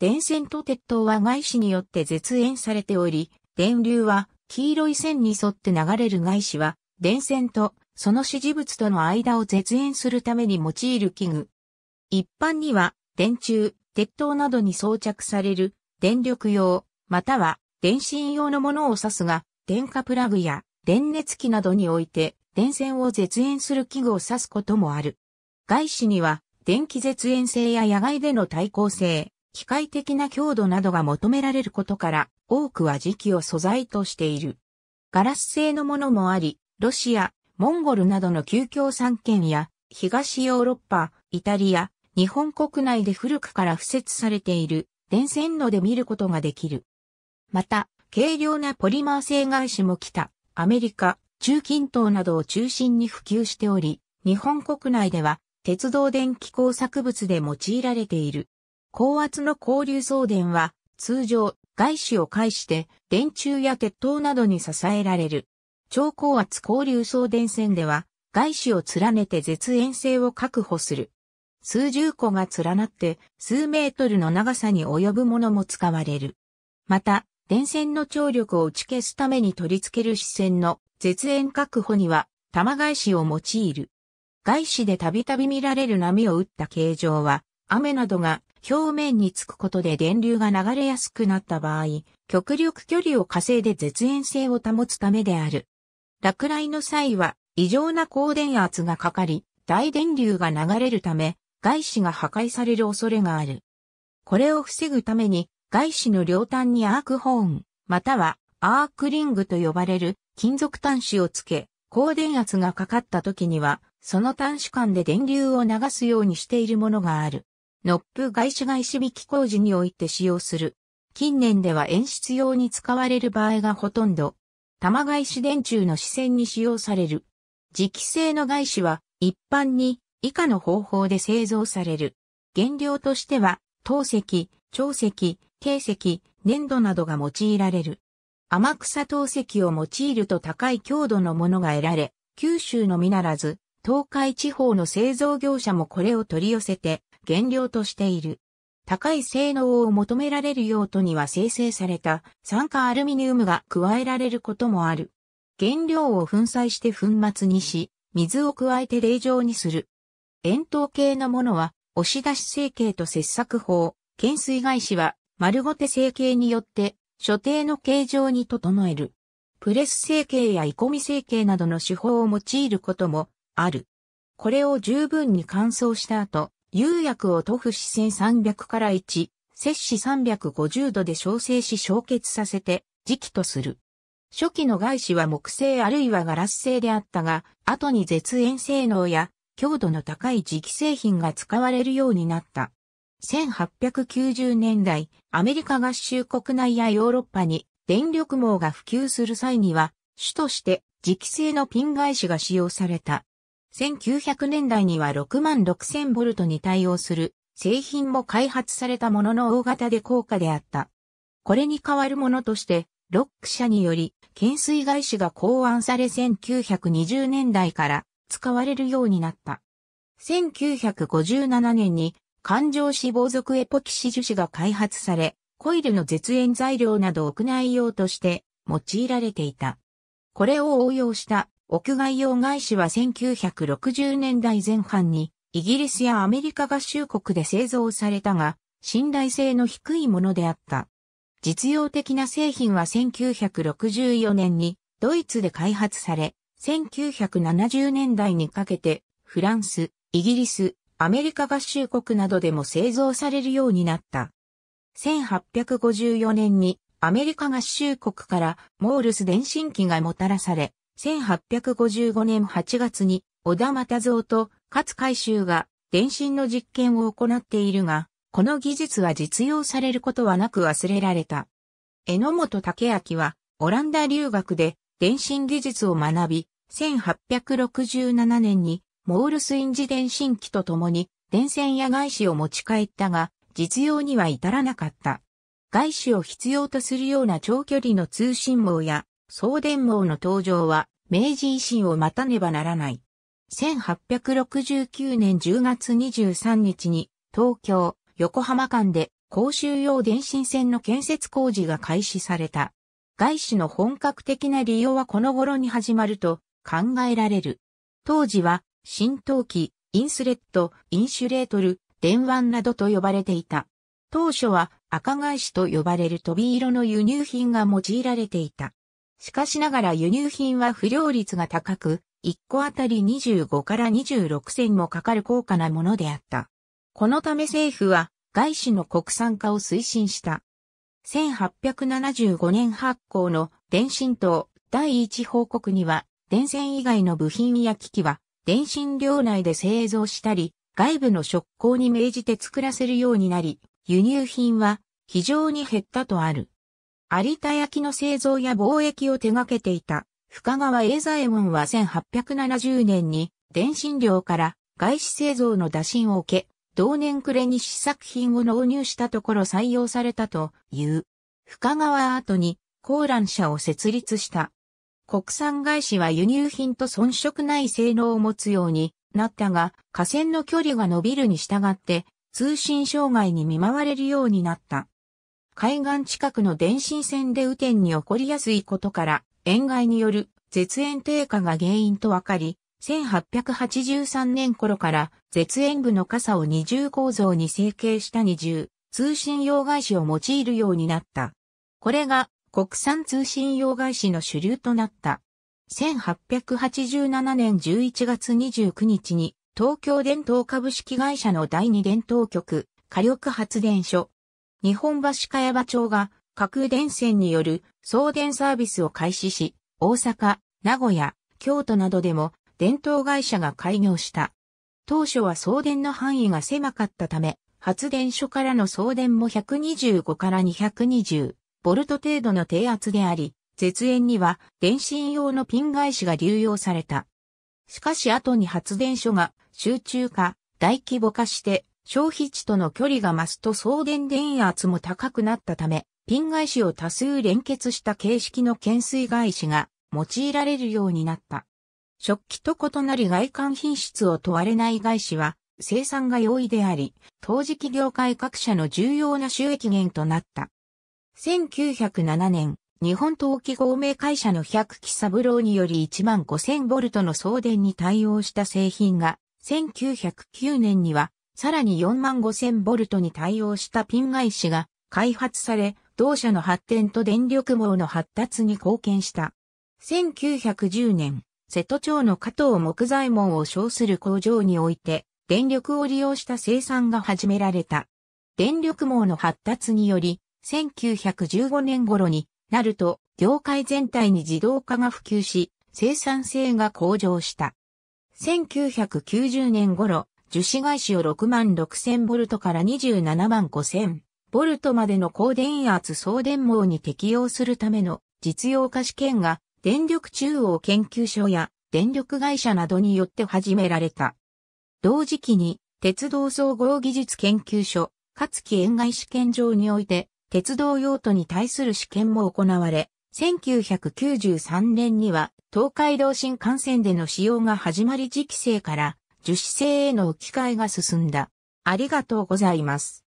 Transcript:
電線と鉄塔は外資によって絶縁されており、電流は黄色い線に沿って流れる外資は、電線とその支持物との間を絶縁するために用いる器具。一般には、電柱、鉄塔などに装着される電力用、または電信用のものを指すが、電化プラグや電熱器などにおいて電線を絶縁する器具を指すこともある。外資には電気絶縁性や野外での耐候性、機械的な強度などが求められることから、多くは磁器を素材としている。ガラス製のものもあり、ロシア、モンゴルなどの旧共産圏や、東ヨーロッパ、イタリア、日本国内で古くから付設されている電線路で見ることができる。また、軽量なポリマー製外資も来た、アメリカ、中近東などを中心に普及しており、日本国内では鉄道電気工作物で用いられている。高圧の交流送電は、通常、外資を介して、電柱や鉄塔などに支えられる。超高圧交流送電線では、外資を連ねて絶縁性を確保する。数十個が連なって数メートルの長さに及ぶものも使われる。また、電線の張力を打ち消すために取り付ける視線の絶縁確保には玉返しを用いる。外視でたびたび見られる波を打った形状は、雨などが表面につくことで電流が流れやすくなった場合、極力距離を稼いで絶縁性を保つためである。落雷の際は異常な高電圧がかかり、大電流が流れるため、外資が破壊される恐れがある。これを防ぐために、外資の両端にアークホーン、またはアークリングと呼ばれる金属端子をつけ、高電圧がかかった時には、その端子間で電流を流すようにしているものがある。ノップ外資外資引き工事において使用する。近年では演出用に使われる場合がほとんど、玉外資電柱の視線に使用される。磁気製の外資は一般に以下の方法で製造される。原料としては、陶石、長石、軽石、粘土などが用いられる。天草陶石を用いると高い強度のものが得られ、九州のみならず、東海地方の製造業者もこれを取り寄せて、原料としている。高い性能を求められる用途には生成された酸化アルミニウムが加えられることもある。原料を粉砕して粉末にし、水を加えて冷蔵にする。円筒形のものは、押し出し成形と切削法、懸垂返しは、丸ごて成形によって、所定の形状に整える。プレス成形や煮込み成形などの手法を用いることもある。これを十分に乾燥した後、釉薬を塗布し1300から1、摂氏350度で焼成し焼結させて、磁気とする。初期の外資は木製あるいはガラス製であったが、後に絶縁性能や強度の高い磁気製品が使われるようになった。1890年代、アメリカ合衆国内やヨーロッパに電力網が普及する際には、主として磁気製のピン外資が使用された。1900年代には6万6000ボルトに対応する製品も開発されたものの大型で高価であった。これに代わるものとして、ロック社により、懸垂外資が考案され1920年代から使われるようになった。1957年に環状脂肪属エポキシ樹脂が開発され、コイルの絶縁材料など屋内用として用いられていた。これを応用した屋外用外紙は1960年代前半にイギリスやアメリカ合衆国で製造されたが、信頼性の低いものであった。実用的な製品は1964年にドイツで開発され、1970年代にかけてフランス、イギリス、アメリカ合衆国などでも製造されるようになった。1854年にアメリカ合衆国からモールス電信機がもたらされ、1855年8月に小田又蔵と勝海舟が電信の実験を行っているが、この技術は実用されることはなく忘れられた。榎本武明はオランダ留学で電信技術を学び、1867年にモールスインジ電信機と共に電線や外資を持ち帰ったが、実用には至らなかった。外資を必要とするような長距離の通信網や送電網の登場は、明治維新を待たねばならない。1869年10月23日に、東京、横浜間で公衆用電信線の建設工事が開始された。外資の本格的な利用はこの頃に始まると考えられる。当時は、浸透機、インスレット、インシュレートル、電腕などと呼ばれていた。当初は赤外資と呼ばれる飛び色の輸入品が用いられていた。しかしながら輸入品は不良率が高く、1個あたり25から26銭もかかる高価なものであった。このため政府は外資の国産化を推進した。1875年発行の電信等第一報告には、電線以外の部品や機器は、電信料内で製造したり、外部の職工に命じて作らせるようになり、輸入品は非常に減ったとある。有田焼の製造や貿易を手掛けていた深川栄左衛門は1870年に電信料から外資製造の打診を受け、同年暮れに試作品を納入したところ採用されたという。深川トに高覧社を設立した。国産外資は輸入品と遜色ない性能を持つようになったが、河川の距離が伸びるに従って通信障害に見舞われるようになった。海岸近くの電信線で雨天に起こりやすいことから、塩害による絶縁低下が原因と分かり、1883年頃から絶縁部の傘を二重構造に成形した二重通信用外紙を用いるようになった。これが国産通信用外紙の主流となった。1887年11月29日に東京電灯株式会社の第二電灯局火力発電所日本橋茅場町が架空電線による送電サービスを開始し、大阪、名古屋、京都などでも電灯会社が開業した。当初は送電の範囲が狭かったため、発電所からの送電も125から220ボルト程度の低圧であり、絶縁には電信用のピン返しが流用された。しかし後に発電所が集中化、大規模化して消費地との距離が増すと送電電圧も高くなったため、ピン返しを多数連結した形式の懸垂返しが用いられるようになった。食器と異なり外観品質を問われない外資は生産が容易であり、陶磁器業界各社の重要な収益源となった。1907年、日本陶器合名会社の百木三郎により1万5000ボルトの送電に対応した製品が、1909年にはさらに4万5000ボルトに対応したピン返しが開発され、同社の発展と電力網の発達に貢献した。1910年、瀬戸町の加藤木材門を称する工場において、電力を利用した生産が始められた。電力網の発達により、1915年頃になると、業界全体に自動化が普及し、生産性が向上した。1990年頃、樹脂外子を6万6000ボルトから27万5000ボルトまでの高電圧送電網に適用するための実用化試験が電力中央研究所や電力会社などによって始められた。同時期に鉄道総合技術研究所、勝木園外試験場において鉄道用途に対する試験も行われ、1993年には東海道新幹線での使用が始まり時期生から樹脂製への置き換えが進んだ。ありがとうございます。